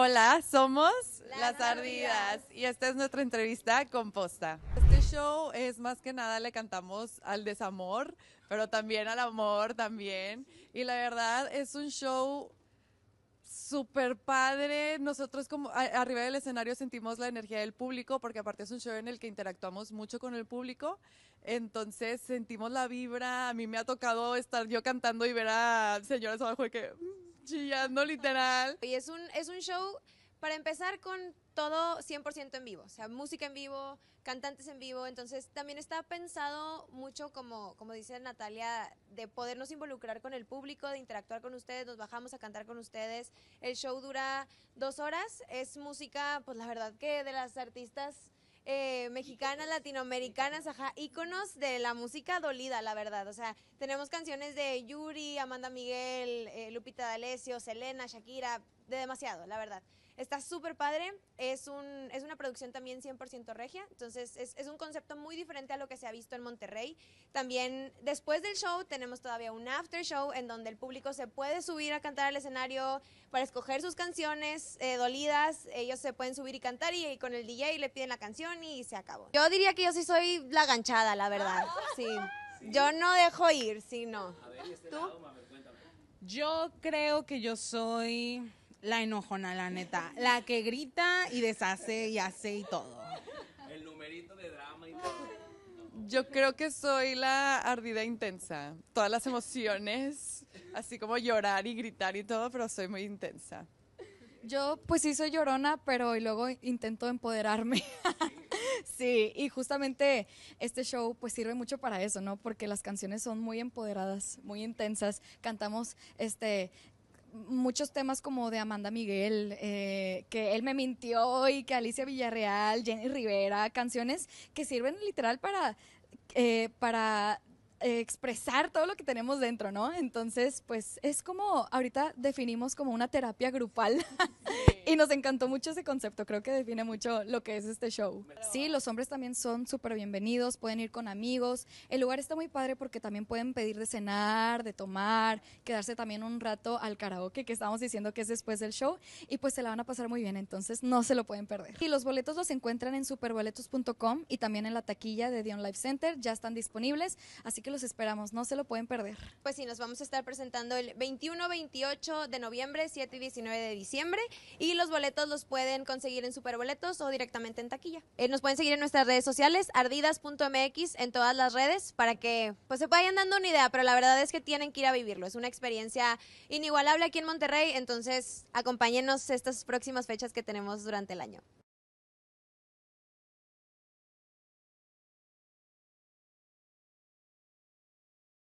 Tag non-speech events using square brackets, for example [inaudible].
Hola, somos Las, Ardidas. y esta es nuestra entrevista con Posta. Este show es más que nada le cantamos al desamor, pero también al amor también. Y la verdad es un show súper padre. Nosotros como arriba del escenario sentimos la energía del público porque aparte es un show en el que interactuamos mucho con el público. Entonces sentimos la vibra. A mí me ha tocado estar yo cantando y ver a señores abajo de que mm, no literal. Y es un, es un show, para empezar, con todo 100% en vivo, o sea, música en vivo, cantantes en vivo, entonces también está pensado mucho, como, como dice Natalia, de podernos involucrar con el público, de interactuar con ustedes, nos bajamos a cantar con ustedes, el show dura dos horas, es música, pues la verdad que de las artistas eh, mexicanas, latinoamericanas, ajá, íconos de la música dolida, la verdad. O sea, tenemos canciones de Yuri, Amanda Miguel, eh, Lupita D'Alessio, Selena, Shakira, de demasiado, la verdad. Está súper padre, es, un, es una producción también 100% regia, entonces es, es, un concepto muy diferente a lo que se ha visto en Monterrey. También después del show tenemos todavía un after show en donde el público se puede subir a cantar al escenario para escoger sus canciones eh, dolidas, ellos se pueden subir y cantar y, con el DJ le piden la canción y se acabó. Yo diría que yo sí soy la ganchada, la verdad, [laughs] sí. Yo no dejo ir, sí, no. A ver, este ¿Tú? Lado, cuéntame. Yo creo que yo soy la enojona, la neta. La que grita y deshace y hace y todo. El numerito de drama y todo. Yo creo que soy la ardida intensa. Todas las emociones, así como llorar y gritar y todo, pero soy muy intensa. Yo pues sí soy llorona, pero luego intento empoderarme. [laughs] sí, y justamente este show pues sirve mucho para eso, ¿no? Porque las canciones son muy empoderadas, muy intensas. Cantamos este muchos temas como de Amanda Miguel, eh, que él me mintió y que Alicia Villarreal, Jenny Rivera, canciones que sirven literal para, eh, para eh, expresar todo lo que tenemos dentro, ¿no? Entonces, pues es como ahorita definimos como una terapia grupal [laughs] Y nos encantó mucho ese concepto, creo que define mucho lo que es este show. Sí, los hombres también son súper bienvenidos, pueden ir con amigos. El lugar está muy padre porque también pueden pedir de cenar, de tomar, quedarse también un rato al karaoke, que estamos diciendo que es después del show, y pues se la van a pasar muy bien, entonces no se lo pueden perder. Y los boletos los encuentran en superboletos.com y también en la taquilla de Dion Life Center, ya están disponibles, así que los esperamos, no se lo pueden perder. Pues sí, nos vamos a estar presentando el 21, 28 de noviembre, 7 y 19 de diciembre, y los boletos los pueden conseguir en Superboletos o directamente en taquilla. Eh, nos pueden seguir en nuestras redes sociales, ardidas.mx, en todas las redes, para que pues se vayan dando una idea, pero la verdad es que tienen que ir a vivirlo. Es una experiencia inigualable aquí en Monterrey, entonces acompáñenos estas próximas fechas que tenemos durante el año.